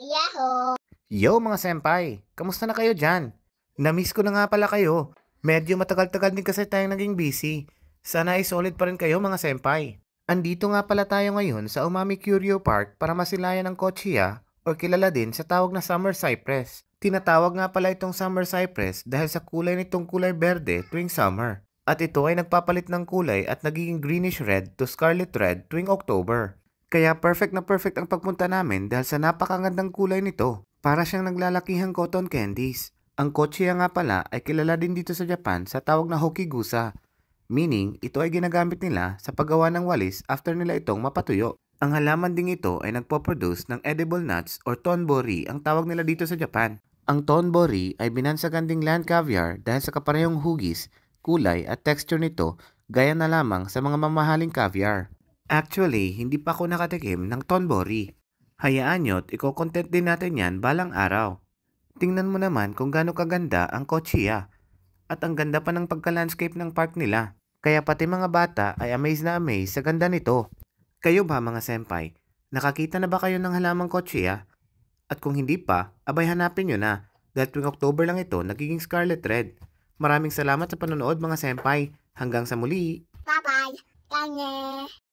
Yahoo! Yo mga senpai! Kamusta na kayo dyan? Namiss ko na nga pala kayo. Medyo matagal-tagal din kasi tayong naging busy. Sana ay solid pa rin kayo mga senpai. Andito nga pala tayo ngayon sa Umami Curio Park para masilayan ang Kochiya ah, o kilala din sa tawag na Summer Cypress. Tinatawag nga pala itong Summer Cypress dahil sa kulay nitong kulay berde tuwing summer at ito ay nagpapalit ng kulay at nagiging greenish red to scarlet red tuwing October. Kaya perfect na perfect ang pagpunta namin dahil sa napakagandang kulay nito. Para siyang naglalakihang cotton candies. Ang kochiya nga pala ay kilala din dito sa Japan sa tawag na hokigusa. Meaning, ito ay ginagamit nila sa paggawa ng walis after nila itong mapatuyo. Ang halaman ding ito ay nagpo-produce ng edible nuts or tonbori ang tawag nila dito sa Japan. Ang tonbori ay binansagan ding land caviar dahil sa kaparehong hugis, kulay at texture nito gaya na lamang sa mga mamahaling caviar. Actually, hindi pa ako nakatikim ng tonbori. Hayaan nyo't iko-content din natin yan balang araw. Tingnan mo naman kung gaano kaganda ang Kochiya. At ang ganda pa ng pagka-landscape ng park nila. Kaya pati mga bata ay amazed na amazed sa ganda nito. Kayo ba mga senpai? Nakakita na ba kayo ng halamang Kochiya? At kung hindi pa, abay hanapin nyo na. Dahil tuwing October lang ito, nagiging Scarlet Red. Maraming salamat sa panonood mga senpai. Hanggang sa muli! Bye-bye! Kanye!